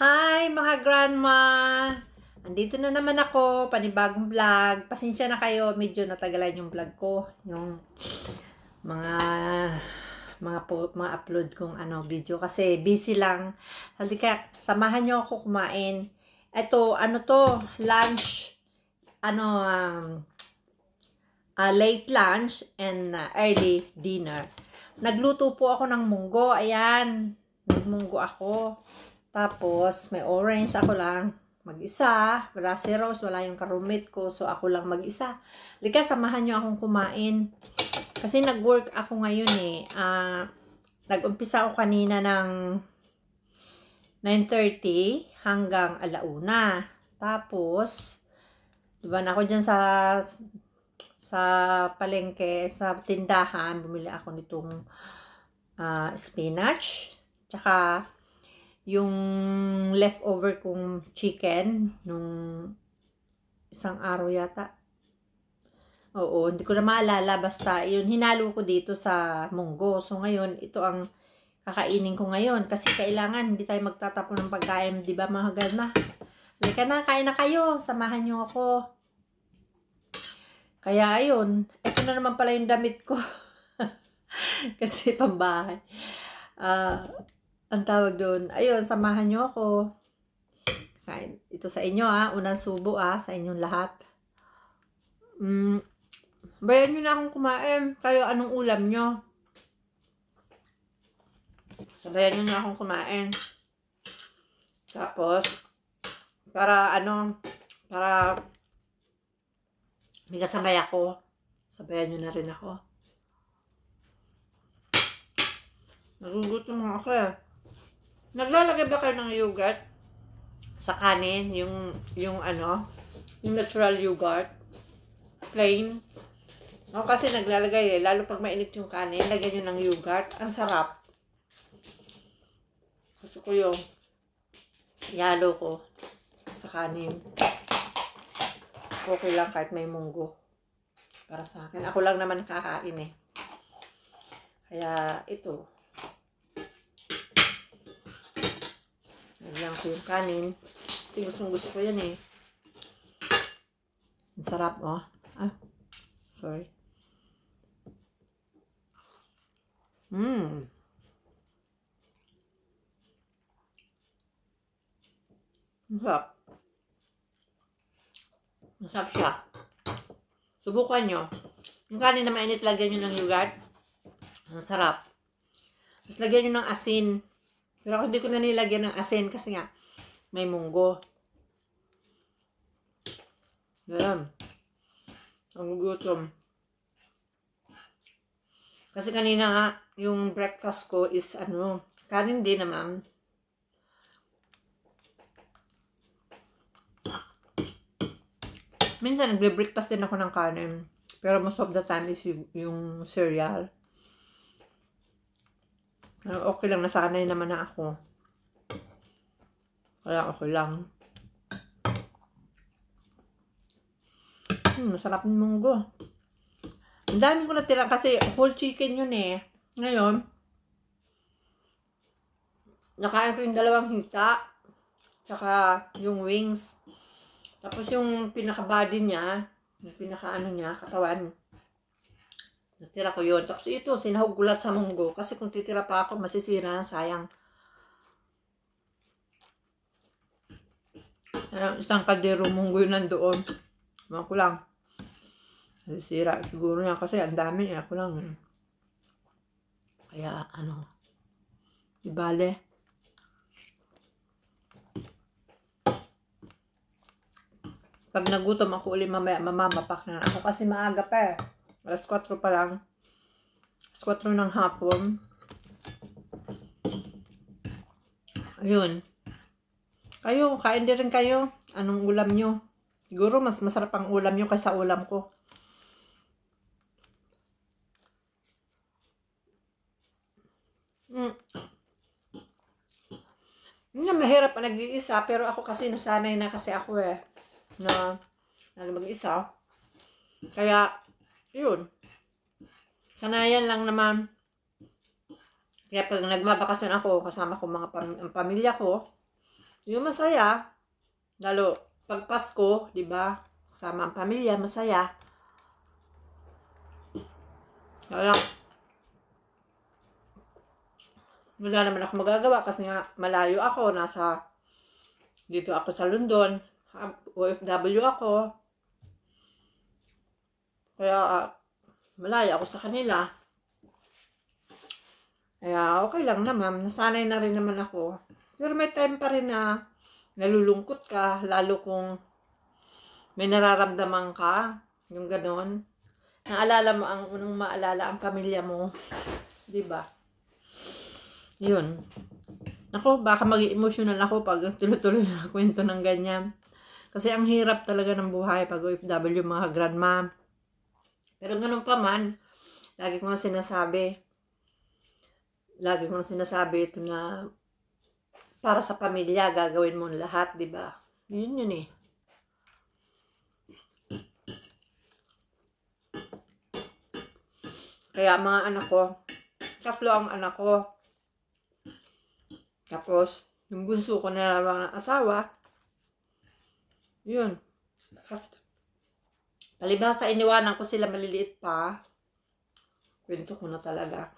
Hi mga grandma! Andito na naman ako, panibagong vlog. Pasensya na kayo, medyo natagalan yung vlog ko. Yung mga mga, po, mga upload kong ano, video. Kasi busy lang. Halika, samahan nyo ako kumain. Ito, ano to, lunch. Ano, um, uh, late lunch and uh, early dinner. Nagluto po ako ng munggo. Ayan, nagmunggo ako. Tapos, may orange ako lang. Mag-isa. Wala si Rose. Wala yung karumit ko. So, ako lang mag-isa. Lika, samahan nyo akong kumain. Kasi nag-work ako ngayon eh. Uh, nag-umpisa ako kanina ng 9.30 hanggang alauna. Tapos, diba na ako dyan sa sa palengke, sa tindahan, bumili ako nitong uh, spinach, tsaka yung leftover kong chicken nung isang araw yata. Oo, hindi ko na maalala. Basta yun, hinalo ko dito sa munggo. So ngayon, ito ang kakainin ko ngayon. Kasi kailangan, hindi tayo magtatapon ng pagkain. Di ba mga galma? Halika na, kain na kayo. Samahan nyo ako. Kaya ayun, ito na naman pala yung damit ko. Kasi pambahay. Uh, ang tawag doon, ayun, samahan nyo ako. Kain. Ito sa inyo ah, unang subo ah, sa inyong lahat. Mm, bayan nyo na akong kumain. Kayo, anong ulam nyo? Sabayan nyo na akong kumain. Tapos, para ano, para may kasabay ako. Sabayan nyo na rin ako. Nagugutom ako eh. Naglalagay ba kayo ng yogurt sa kanin? Yung, yung ano, yung natural yogurt? Plain? No, kasi naglalagay eh. Lalo pag mainit yung kanin, lagyan nyo ng yogurt. Ang sarap. Gusto ko yung yalo ko sa kanin. Okay lang kahit may munggo. Para sa akin. Ako lang naman kakain eh. Kaya ito, Naglang ko yung kanin. Kasi gustong gusto ko yan eh. Ang sarap, oh. Ah, sorry. Mmm. Masarap. Masarap siya. Subukan nyo. Yung kanin na mainit, lagyan nyo ng yogurt. Ang sarap. Tapos lagyan nyo ng asin. Pero ako hindi ko na nilagyan ng asin kasi nga may munggo. Ganun. Ang gutom. Kasi kanina nga, yung breakfast ko is ano, kanin din naman. Minsan, nagbe-breakfast din ako ng kanin. Pero most of the time is yung, yung cereal. Ah, okay lang, nasanay naman na ako. Kaya okay lang. Hmm, masarap ng munggo. Ang dami ko natira kasi whole chicken yun eh. Ngayon, nakain ko yung dalawang hita, tsaka yung wings. Tapos yung pinaka-body niya, yung pinaka-ano niya, katawan, Natira ko yun. Tapos ito, sinahugulat sa munggo. Kasi kung titira pa ako, masisira, sayang. Ayan, isang kaldero munggo yun nandoon. Mga ko lang. Masisira. Siguro niya kasi ang dami. Yan ako lang. Kaya ano, ibale. Pag nagutom ako ulit mamaya, mamamapak na ako kasi maaga pa eh alas 4 pa lang, alas 4 ng hapon, ayun, kayo, kain din rin kayo, anong ulam nyo, siguro mas masarap ang ulam nyo kaysa ulam ko, Mm. Nga, mahirap pa nag-iisa, pero ako kasi nasanay na kasi ako eh, na, na mag-isa. Kaya, yun. Sanayan lang naman. Kaya pag nagmabakasyon ako, kasama ko mga pam ang pamilya ko, yung masaya, lalo pag Pasko, di ba? Kasama ang pamilya, masaya. Wala. Wala naman ako magagawa kasi nga malayo ako, nasa dito ako sa London, OFW ako, kaya, malaya ako sa kanila. Kaya, okay lang naman. Nasanay na rin naman ako. Pero may time pa rin na nalulungkot ka, lalo kung may nararamdaman ka, yung ganon. Naalala mo ang unang maalala ang pamilya mo. 'Di ba? 'Yun. Nako, baka maging emotional ako pag tuloy-tuloy na kwento ng ganyan. Kasi ang hirap talaga ng buhay pag OFW mga grandma. Pero ganun pa man, lagi ko nga sinasabi, lagi ko nga sinasabi ito na para sa pamilya, gagawin mo lahat, di ba? Yun yun eh. Kaya mga anak ko, tatlo ang anak ko. Tapos, yung bunso ko na mga asawa, yun, Basta. Palibasa, iniwanan ko sila maliliit pa. Kwento ko na talaga.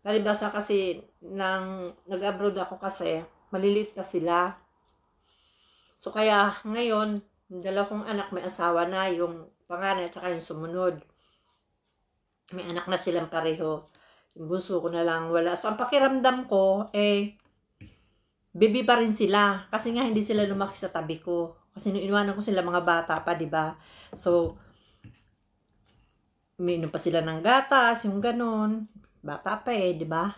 Palibasa kasi, nang nag-abroad ako kasi, maliliit pa sila. So, kaya ngayon, yung dalawang anak may asawa na, yung panganay at saka yung sumunod. May anak na silang pareho. Yung bunso ko na lang wala. So, ang pakiramdam ko, eh, baby pa rin sila. Kasi nga, hindi sila lumaki sa tabi ko kasi iniwanan ko sila mga bata pa, di ba? So, umiinom pa sila ng gatas, yung ganun. Bata pa eh, di ba?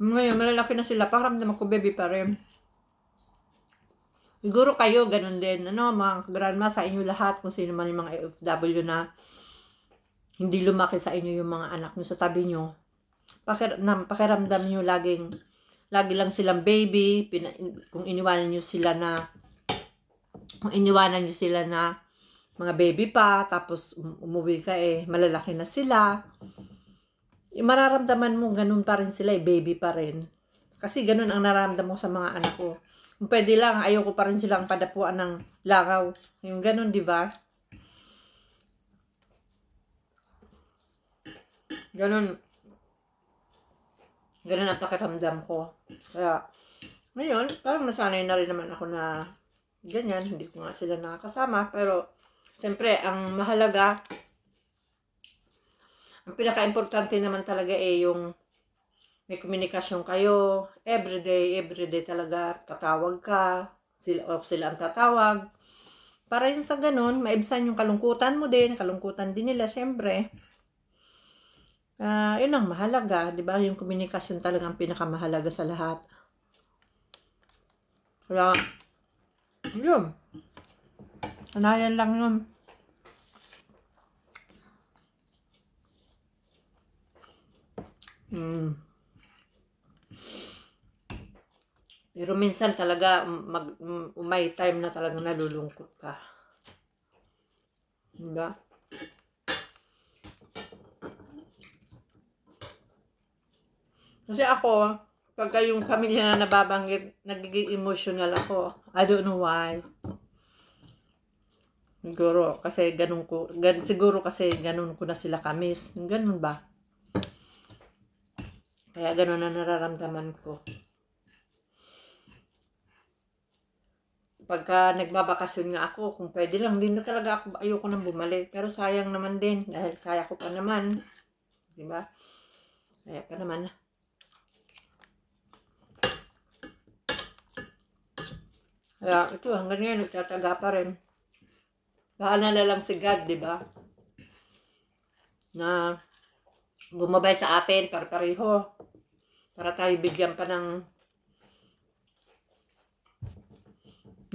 Ngayon, malalaki na sila. Parang naman ko baby pa rin. Siguro kayo, ganun din. Ano, mga grandma, sa inyo lahat, kung sino man yung mga FW na hindi lumaki sa inyo yung mga anak nyo sa tabi nyo, pakiramdam nyo laging lagi lang silang baby, pina, kung iniwanan nyo sila na, kung iniwanan nyo sila na mga baby pa, tapos um, umuwi ka eh, malalaki na sila, eh, mararamdaman mo ganun pa rin sila eh, baby pa rin. Kasi ganun ang nararamdaman mo sa mga anak ko. Kung pwede lang, ayoko pa rin silang padapuan ng lakaw. Yung ganun, di ba? Ganun. Ganun ang pakiramdam ko. Kaya, ngayon, parang nasanay na rin naman ako na ganyan. Hindi ko nga sila nakakasama. Pero, siyempre, ang mahalaga, ang pinaka-importante naman talaga eh yung may komunikasyon kayo. Everyday, everyday talaga. Tatawag ka. Sila, o sila ang tatawag. Para yun sa ganun, maibsan yung kalungkutan mo din. Kalungkutan din nila, siyempre. Uh, yun ang mahalaga, di ba? Yung komunikasyon ang pinakamahalaga sa lahat. Wala. yun. Anayan lang yun. Mm. Pero minsan talaga mag, um, may time na talaga nalulungkot ka. Diba? Kasi ako, pagka yung pamilya na nababanggit, nagiging emotional ako. I don't know why. Siguro, kasi ganun ko, gan, siguro kasi ganun ko na sila kamis. Ganun ba? Kaya ganun na nararamdaman ko. Pagka nagbabakasyon nga ako, kung pwede lang, hindi na talaga ako, ayoko nang bumalik. Pero sayang naman din, dahil kaya ko pa naman. Diba? Kaya pa naman. Kaya ito, ang ngayon, nagtataga pa rin. Bahala na lang si God, di ba? Na gumabay sa atin para pareho. Para tayo bigyan pa ng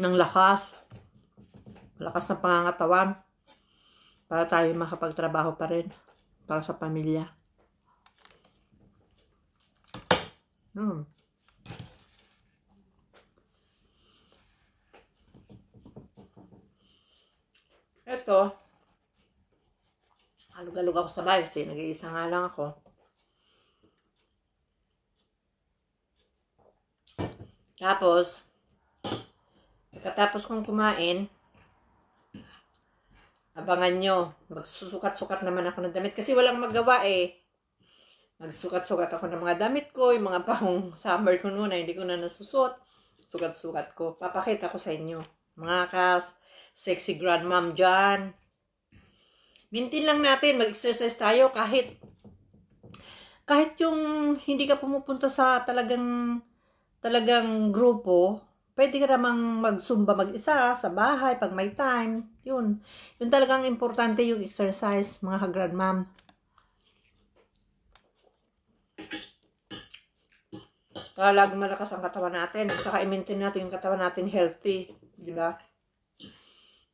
ng lakas. Lakas ng pangangatawan. Para tayo makapagtrabaho pa rin. Para sa pamilya. Hmm. ito. Halog-halog ako sa bayo kasi nag-iisa nga lang ako. Tapos, pagkatapos kong kumain, abangan nyo, magsusukat-sukat naman ako ng damit kasi walang magawa eh. Magsukat-sukat ako ng mga damit ko, yung mga pang summer ko noon na hindi ko na nasusot. Sukat-sukat ko. Papakita ko sa inyo. Mga kas, sexy grandmom dyan. Mintin lang natin, mag-exercise tayo kahit kahit yung hindi ka pumupunta sa talagang talagang grupo, pwede ka namang magsumba mag-isa sa bahay pag may time. Yun. Yun talagang importante yung exercise, mga ka-grad Talagang malakas ang katawan natin. Saka i-maintain natin yung katawan natin healthy. Di ba?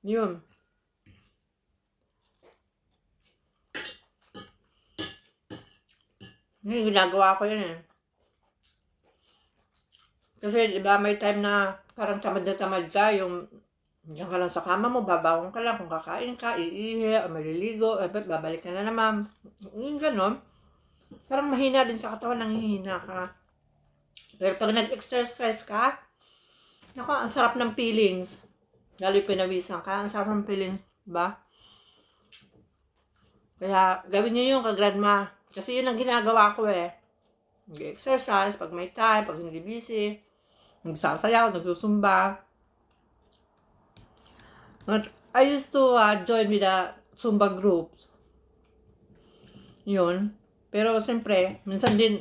Yun. Hindi, ginagawa ko yun eh. Kasi, di ba, may time na parang tamad na tamad ka, yung Diyan ka lang sa kama mo, babangon ka lang kung kakain ka, iihi, o maliligo, eh, ba't babalik ka na naman? Yung ganon. Parang mahina din sa katawan, nanghihina ka. Pero pag nag-exercise ka, naku, ang sarap ng feelings. Lalo pinawisan ka. Ang sarang feeling, ba? Kaya, gawin niyo yun ka-grandma. Kasi yun ang ginagawa ko eh. Nag-exercise, pag may time, pag hindi busy. Nagsasayaw, nagsusumba. But I used to uh, join with the Zumba groups. Yun. Pero, siyempre, minsan din,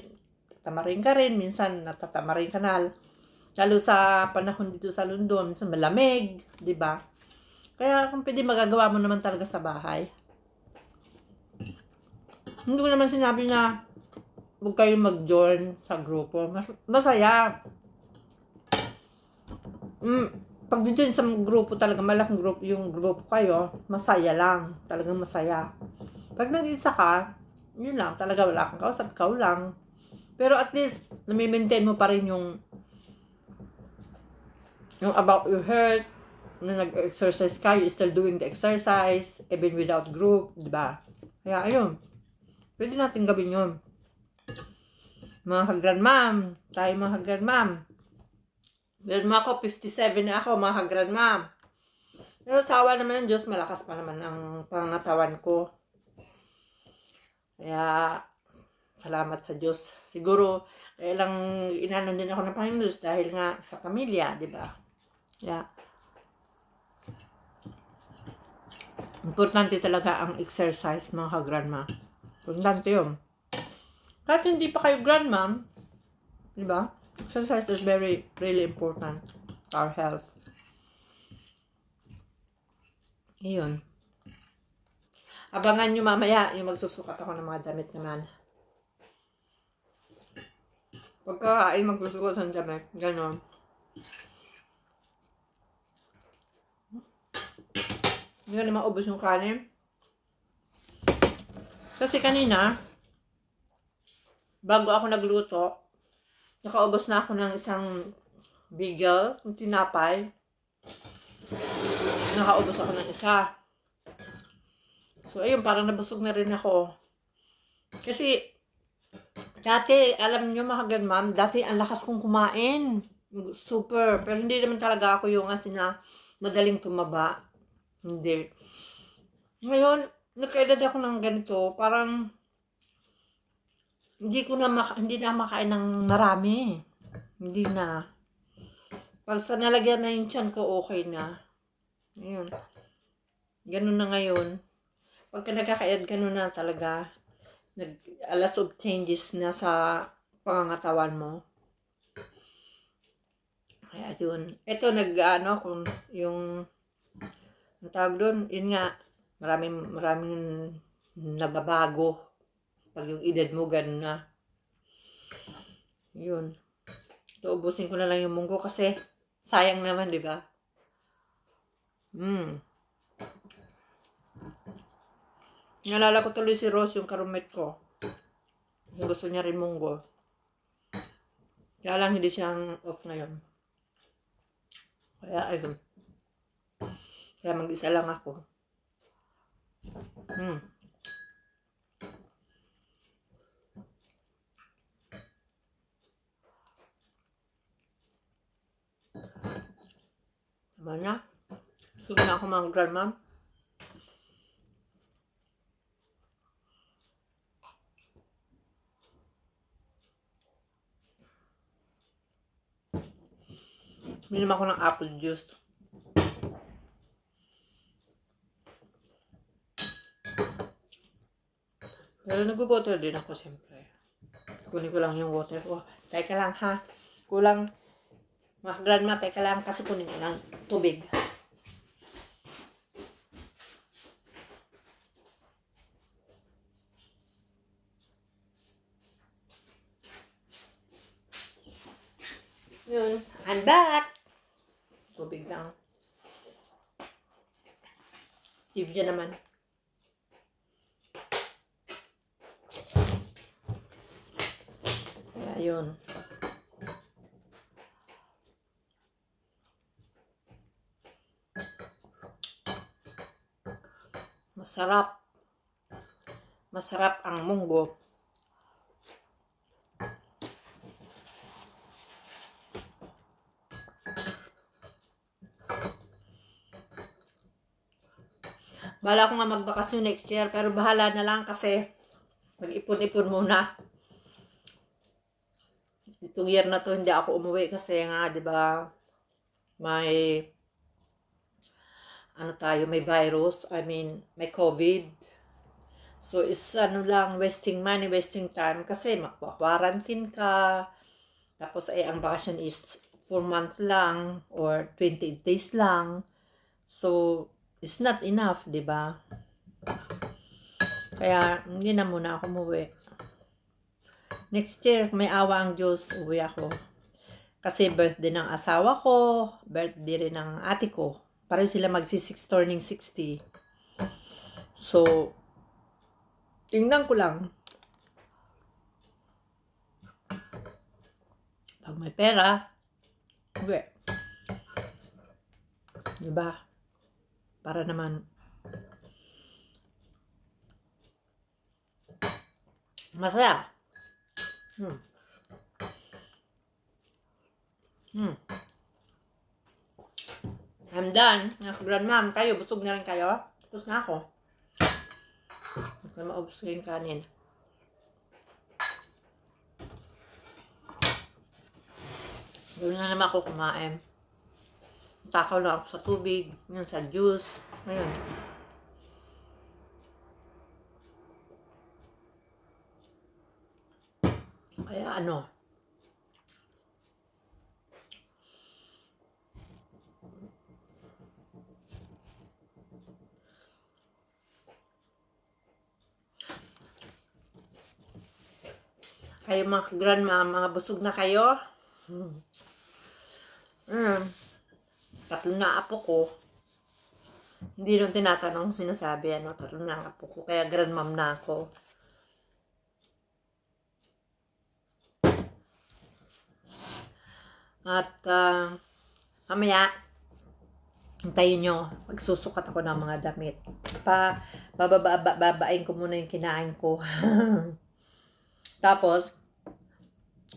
tamarin ka rin, minsan natatamarin ka na. Lalo sa panahon dito sa London, sa malamig, 'di ba? Kaya kung pwede magagawa mo naman talaga sa bahay. Hindi ko naman sinabi na huwag kayo mag-join sa grupo. Mas, masaya. Mm, pag dito sa grupo talaga, malaking grupo yung grupo kayo, masaya lang. Talagang masaya. Pag nag-isa ka, yun lang. Talaga wala kang kausap, kau lang. Pero at least, namimaintain mo pa rin yung yung about your health, na nag-exercise ka, you still doing the exercise, even without group, di ba? Kaya, ayun. Pwede natin gawin yun. Mga hagran ma'am, tayo mga hagran ma'am. Pero mo ako, 57 na ako, mga hagran ma'am. Pero sawa naman ng Diyos, malakas pa naman ang pangatawan ko. Kaya, salamat sa Diyos. Siguro, ilang inano din ako ng Panginoon dahil nga sa pamilya, di ba? Yeah. Importante talaga ang exercise mga grandma Importante yun. Kahit hindi pa kayo grandma, di ba? Exercise is very, really important to our health. Iyon. Abangan nyo mamaya yung magsusukat ako ng mga damit naman. Pagkakain magsusukat ng damit. Ganon. Hindi ko na maubos yung kanin. Kasi kanina, bago ako nagluto, nakaubos na ako ng isang bigel, yung tinapay. Nakaubos ako ng isa. So, ayun, parang nabusog na rin ako. Kasi, dati, alam nyo mga gan ma'am, dati ang lakas kong kumain. Super. Pero hindi naman talaga ako yung as na madaling tumaba. Hindi. Ngayon, nagkaedad ako ng ganito, parang hindi ko na maka, hindi na makain ng marami. Hindi na. Pag sa nalagyan na yung tiyan ko, okay na. Ngayon. Ganun na ngayon. Pag nagkakaedad, ganun na talaga. Nag, a lot of changes na sa pangangatawan mo. Kaya yun. Ito, nag, ano, kung yung ang tawag doon, yun nga, maraming, maraming nababago pag yung edad mo, ganun na. Yun. So, ubusin ko na lang yung munggo kasi sayang naman, di ba? Mm. Nalala ko tuloy si Rose, yung karumit ko. Yung gusto niya rin munggo. Kaya lang hindi siyang off ngayon. Kaya, ayun. Kaya mag-isa lang ako. Hmm. Tama na. Sige na ako mga grandma. Minum ako ng apple juice. Pero nag-water din ako siyempre. Kunin ko lang yung water. Oh, teka lang ha. Kulang. Mga grandma, teka lang kasi kunin ko lang tubig. Yun. I'm back. Tubig lang. Yun naman. Ayun. Masarap. Masarap ang munggo. Bala ko nga magbakasyon next year pero bahala na lang kasi mag-ipon-ipon muna itong year na to hindi ako umuwi kasi nga, di ba, may, ano tayo, may virus, I mean, may COVID. So, is ano lang, wasting money, wasting time kasi makwa-quarantine ka. Tapos, ay, eh, ang vacation is 4 month lang or 20 days lang. So, it's not enough, di ba? Kaya, hindi na muna ako muwi next year, may awa ang Diyos, uwi ako. Kasi birthday ng asawa ko, birthday rin ng ate ko. Pareho sila magsi-6 turning 60. So, tingnan ko lang. Pag may pera, uwi. Diba? Para naman masaya. Hmm. Hmm. I'm done. Mga grandmam, kayo, busog na rin kayo? Tapos na ako. Huwag na maubos ko yung kanin. Doon na naman ako kumain. Takaw na ako sa tubig, yun sa juice, ayun. ano, kayo mga grandma, mga busog na kayo. Mm. Tatlo na apo ko. Hindi nung tinatanong sinasabi, ano, tatlo na ang apo ko. Kaya grandmam na ako. At uh, mamaya, Antayin nyo, magsusukat ako ng mga damit. Pa, babababain ko muna yung kinain ko. Tapos,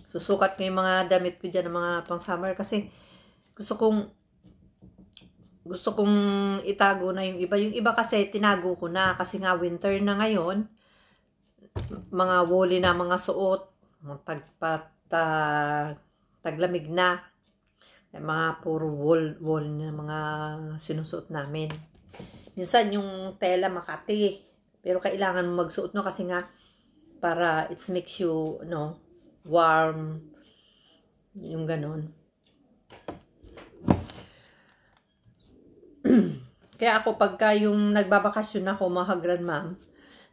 susukat ko yung mga damit ko dyan, ng mga pang summer. Kasi, gusto kong, gusto kong itago na yung iba. Yung iba kasi, tinago ko na. Kasi nga, winter na ngayon. Mga woolly na mga suot. Mga tagpat, ah, taglamig na. Yung mga puro wool, wool na mga sinusuot namin. Minsan yung tela makati. Pero kailangan mo magsuot no kasi nga para it's makes you, no, warm. Yung ganun. Kaya ako pagka yung nagbabakasyon ako, mga grand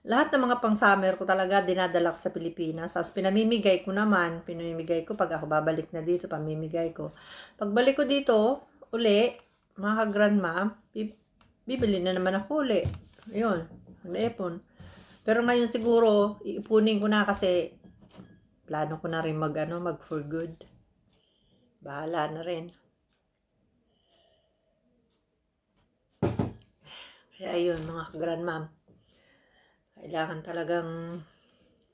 lahat ng mga pang summer ko talaga dinadala ko sa Pilipinas. Tapos pinamimigay ko naman, pinamimigay ko pag ako babalik na dito, pamimigay ko. Pagbalik ko dito, uli, mga grandma, bibili na naman ako uli. Ayun, ang epon. Pero ngayon siguro, iipunin ko na kasi plano ko na rin mag, ano, mag for good. Bahala na rin. Kaya ayun, mga grandma. Kailangan talagang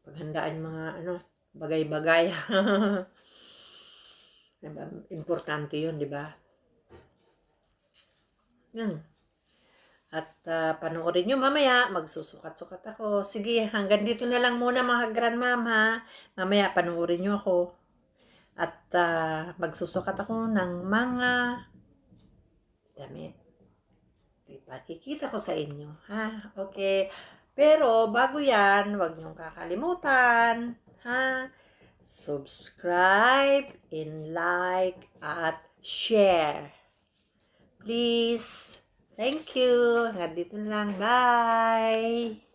paghandaan mga ano, bagay-bagay. diba? Importante yun, di ba? Yan. At uh, panoorin nyo mamaya, magsusukat-sukat ako. Sige, hanggang dito na lang muna mga grandmama. Mamaya panoorin nyo ako. At uh, magsusukat ako ng mga damit. Ipakikita ko sa inyo ha. Okay. Pero bago yan, huwag niyong kakalimutan, ha? Subscribe, and like, at share. Please. Thank you. Hanggang dito lang. Bye.